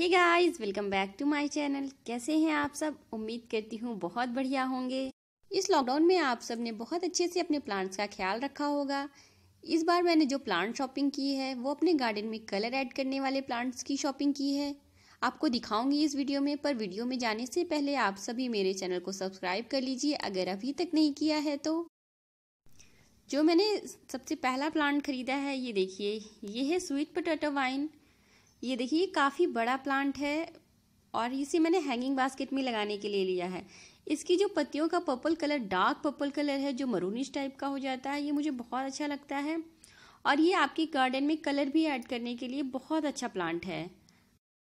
hey guys welcome back to my channel कैसे हैं आप सब उम्मीद करती हूँ बहुत बढ़िया होंगे इस लॉकडाउन में आप सब ने बहुत अच्छे से अपने प्लांट्स का ख्याल रखा होगा इस बार मैंने जो प्लांट शॉपिंग की है वो अपने गार्डन में कलर ऐड करने वाले प्लांट्स की शॉपिंग की है आपको दिखाऊंगी इस वीडियो में पर वीडियो में जाने से पहले आप सभी मेरे चैनल को सब्सक्राइब कर लीजिए अगर अभी तक नहीं किया है तो जो मैंने सबसे पहला प्लांट खरीदा है ये देखिए ये है स्वीट पोटैटो वाइन ये देखिए काफ़ी बड़ा प्लांट है और इसे मैंने हैंगिंग बास्केट में लगाने के लिए लिया है इसकी जो पत्तियों का purple colour dark purple colour है जो मरूनिश टाइप का हो जाता है ये मुझे बहुत अच्छा लगता है और ये आपके गार्डन में कलर भी ऐड करने के लिए बहुत अच्छा प्लांट है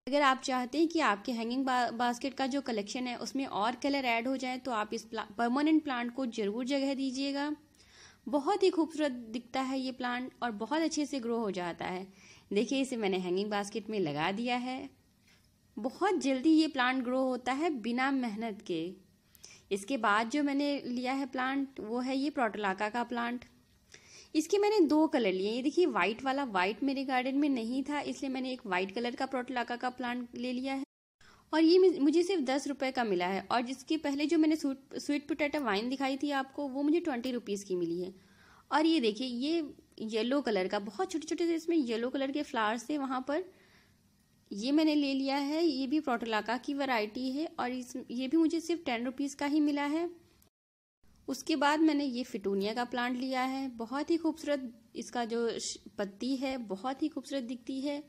अगर आप चाहते हैं कि आपके हैंगिंग बा, बास्केट का जो कलेक्शन है उसमें और कलर ऐड हो जाए तो आप इस प्ला, परमानेंट प्लांट को ज़रूर जगह दीजिएगा बहुत ही खूबसूरत दिखता है ये प्लांट और बहुत अच्छे से ग्रो हो जाता है देखिए इसे मैंने हैंगिंग बास्केट में लगा दिया है बहुत जल्दी ये प्लांट ग्रो होता है बिना मेहनत के इसके बाद जो मैंने लिया है प्लांट वो है ये प्रोटोलाका का प्लांट इसके मैंने दो कलर लिए ये देखिए वाइट वाला वाइट मेरे गार्डन में नहीं था इसलिए मैंने एक वाइट कलर का प्रोटोलाका का प्लांट ले लिया है और ये मुझे सिर्फ दस रुपये का मिला है और जिसके पहले जो मैंने स्वीट पोटैटो वाइन दिखाई थी आपको वो मुझे ट्वेंटी रुपीज़ की मिली है और ये देखिए ये येलो कलर का बहुत छोटे छोटे से इसमें येलो कलर के फ्लावर्स थे वहाँ पर ये मैंने ले लिया है ये भी प्रोटोलाका की वैरायटी है और इस ये भी मुझे सिर्फ टेन रुपीज़ का ही मिला है उसके बाद मैंने ये फिटूनिया का प्लांट लिया है बहुत ही खूबसूरत इसका जो पत्ती है बहुत ही खूबसूरत दिखती है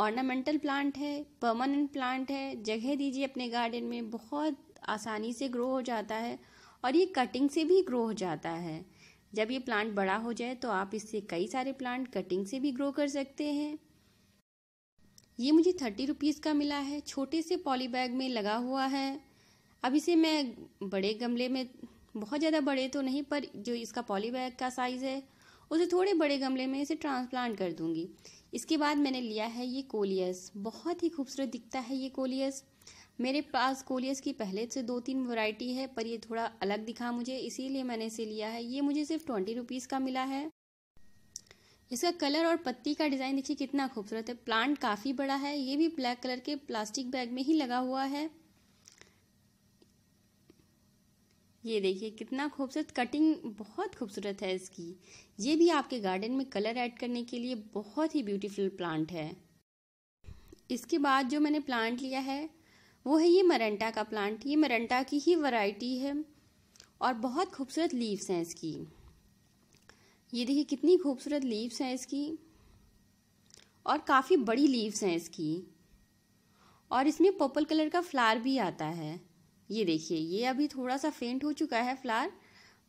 ऑर्नामेंटल प्लांट है परमानेंट प्लांट है जगह दीजिए अपने गार्डन में बहुत आसानी से ग्रो हो जाता है और ये कटिंग से भी ग्रो हो जाता है जब ये प्लांट बड़ा हो जाए तो आप इससे कई सारे प्लांट कटिंग से भी ग्रो कर सकते हैं ये मुझे थर्टी रुपीज़ का मिला है छोटे से पॉली बैग में लगा हुआ है अब इसे मैं बड़े गमले में बहुत ज़्यादा बड़े तो नहीं पर जो इसका पॉली बैग का साइज़ है उसे थोड़े बड़े गमले में इसे ट्रांसप्लांट कर दूंगी इसके बाद मैंने लिया है ये कोलियस बहुत ही खूबसूरत दिखता है ये कोलियस मेरे पास कोलियस की पहले से दो तीन वैरायटी है पर ये थोड़ा अलग दिखा मुझे इसीलिए मैंने इसे लिया है ये मुझे सिर्फ ट्वेंटी रुपीज़ का मिला है इसका कलर और पत्ती का डिज़ाइन देखिए कितना खूबसूरत है प्लांट काफ़ी बड़ा है ये भी ब्लैक कलर के प्लास्टिक बैग में ही लगा हुआ है ये देखिए कितना खूबसूरत कटिंग बहुत खूबसूरत है इसकी ये भी आपके गार्डन में कलर ऐड करने के लिए बहुत ही ब्यूटीफुल प्लांट है इसके बाद जो मैंने प्लांट लिया है वो है ये मरंटा का प्लांट ये मरंटा की ही वैरायटी है और बहुत खूबसूरत लीव्स हैं इसकी ये देखिए कितनी खूबसूरत लीव्स हैं इसकी और काफ़ी बड़ी लीव्स हैं इसकी और इसमें पर्पल कलर का फ्लावर भी आता है ये देखिए ये अभी थोड़ा सा फेंट हो चुका है फ्लावर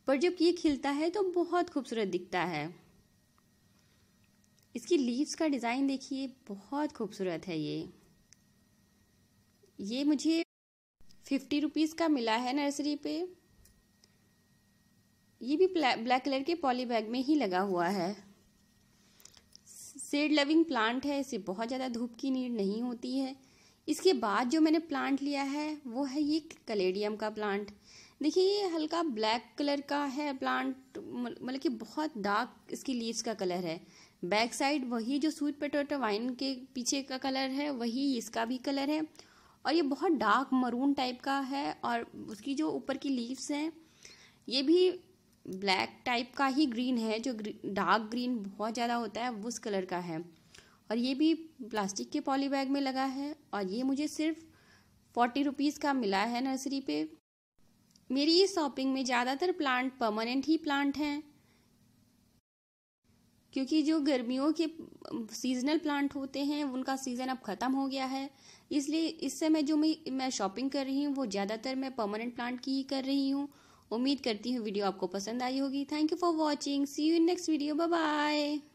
पर जब ये खिलता है तो बहुत खूबसूरत दिखता है इसकी लीव्स का डिज़ाइन देखिए बहुत खूबसूरत है ये ये मुझे फिफ्टी रुपीज़ का मिला है नर्सरी पे ये भी ब्लैक कलर के पॉली बैग में ही लगा हुआ है सेड लविंग प्लांट है इसे बहुत ज़्यादा धूप की नीड नहीं होती है इसके बाद जो मैंने प्लांट लिया है वो है ये कलेडियम का प्लांट देखिए ये हल्का ब्लैक कलर का है प्लांट मतलब कि बहुत डार्क इसकी लीव्स का कलर है बैक साइड वही जो सूट पटोटो वाइन के पीछे का कलर है वही इसका भी कलर है और ये बहुत डार्क मरून टाइप का है और उसकी जो ऊपर की लीव्स हैं ये भी ब्लैक टाइप का ही ग्रीन है जो डार्क ग्रीन बहुत ज़्यादा होता है उस कलर का है और ये भी प्लास्टिक के पॉली बैग में लगा है और ये मुझे सिर्फ फोर्टी रुपीज़ का मिला है नर्सरी पे मेरी इस शॉपिंग में ज़्यादातर प्लांट परमानेंट ही प्लांट हैं क्योंकि जो गर्मियों के सीजनल प्लांट होते हैं उनका सीज़न अब ख़त्म हो गया है इसलिए इस समय जो मैं मैं शॉपिंग कर रही हूँ वो ज़्यादातर मैं परमानेंट प्लांट की ही कर रही हूँ उम्मीद करती हूँ वीडियो आपको पसंद आई होगी thank you for watching see you in next video bye